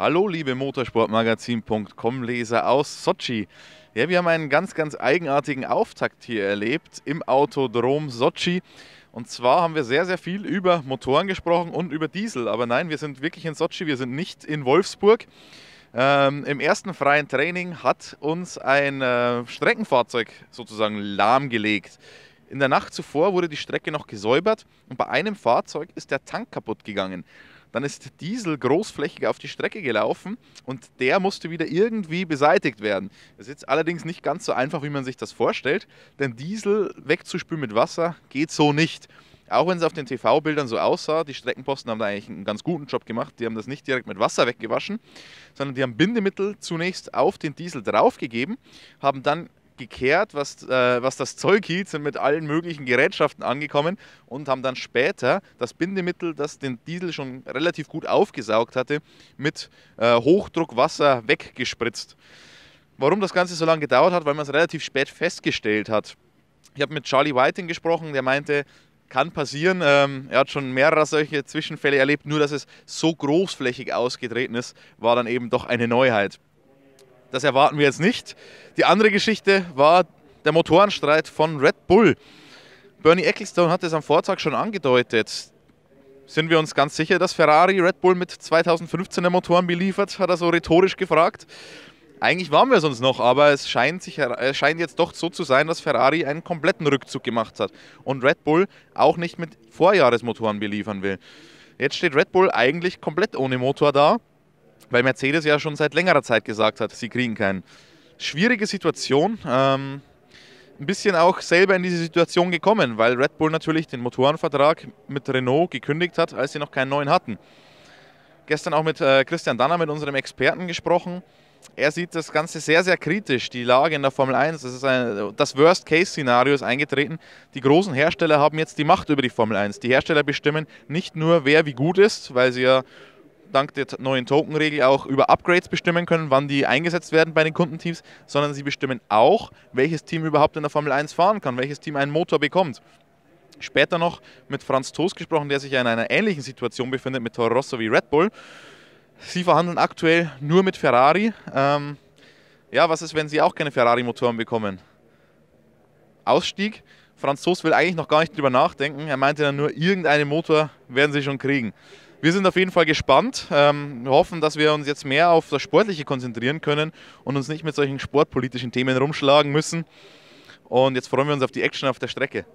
Hallo, liebe Motorsportmagazin.com-Leser aus Sochi. Ja, wir haben einen ganz, ganz eigenartigen Auftakt hier erlebt im Autodrom Sochi. Und zwar haben wir sehr, sehr viel über Motoren gesprochen und über Diesel. Aber nein, wir sind wirklich in Sochi, wir sind nicht in Wolfsburg. Ähm, Im ersten freien Training hat uns ein äh, Streckenfahrzeug sozusagen lahmgelegt. In der Nacht zuvor wurde die Strecke noch gesäubert und bei einem Fahrzeug ist der Tank kaputt gegangen. Dann ist Diesel großflächig auf die Strecke gelaufen und der musste wieder irgendwie beseitigt werden. Das ist jetzt allerdings nicht ganz so einfach, wie man sich das vorstellt, denn Diesel wegzuspülen mit Wasser geht so nicht. Auch wenn es auf den TV-Bildern so aussah, die Streckenposten haben da eigentlich einen ganz guten Job gemacht. Die haben das nicht direkt mit Wasser weggewaschen, sondern die haben Bindemittel zunächst auf den Diesel draufgegeben, haben dann gekehrt, was, äh, was das Zeug hielt, sind mit allen möglichen Gerätschaften angekommen und haben dann später das Bindemittel, das den Diesel schon relativ gut aufgesaugt hatte, mit äh, Hochdruckwasser weggespritzt. Warum das Ganze so lange gedauert hat, weil man es relativ spät festgestellt hat. Ich habe mit Charlie Whiting gesprochen, der meinte, kann passieren. Ähm, er hat schon mehrere solche Zwischenfälle erlebt, nur dass es so großflächig ausgetreten ist, war dann eben doch eine Neuheit. Das erwarten wir jetzt nicht. Die andere Geschichte war der Motorenstreit von Red Bull. Bernie Ecclestone hat es am Vortag schon angedeutet. Sind wir uns ganz sicher, dass Ferrari Red Bull mit 2015er Motoren beliefert, hat er so rhetorisch gefragt. Eigentlich waren wir es uns noch, aber es scheint, sich, es scheint jetzt doch so zu sein, dass Ferrari einen kompletten Rückzug gemacht hat und Red Bull auch nicht mit Vorjahresmotoren beliefern will. Jetzt steht Red Bull eigentlich komplett ohne Motor da weil Mercedes ja schon seit längerer Zeit gesagt hat, sie kriegen keinen. Schwierige Situation. Ähm, ein bisschen auch selber in diese Situation gekommen, weil Red Bull natürlich den Motorenvertrag mit Renault gekündigt hat, als sie noch keinen neuen hatten. Gestern auch mit äh, Christian Danner, mit unserem Experten gesprochen. Er sieht das Ganze sehr, sehr kritisch, die Lage in der Formel 1. Das, das Worst-Case-Szenario ist eingetreten. Die großen Hersteller haben jetzt die Macht über die Formel 1. Die Hersteller bestimmen nicht nur, wer wie gut ist, weil sie ja dank der neuen Token-Regel auch über Upgrades bestimmen können, wann die eingesetzt werden bei den Kundenteams, sondern sie bestimmen auch, welches Team überhaupt in der Formel 1 fahren kann, welches Team einen Motor bekommt. Später noch mit Franz Toos gesprochen, der sich ja in einer ähnlichen Situation befindet mit Toro Rosso wie Red Bull. Sie verhandeln aktuell nur mit Ferrari. Ähm, ja, was ist, wenn sie auch keine Ferrari-Motoren bekommen? Ausstieg? Franz Toos will eigentlich noch gar nicht drüber nachdenken. Er meinte dann nur, irgendeinen Motor werden sie schon kriegen wir sind auf jeden Fall gespannt. Ähm, hoffen, dass wir uns jetzt mehr auf das Sportliche konzentrieren können und uns nicht mit solchen sportpolitischen Themen rumschlagen müssen. Und jetzt freuen wir uns auf die Action auf der Strecke.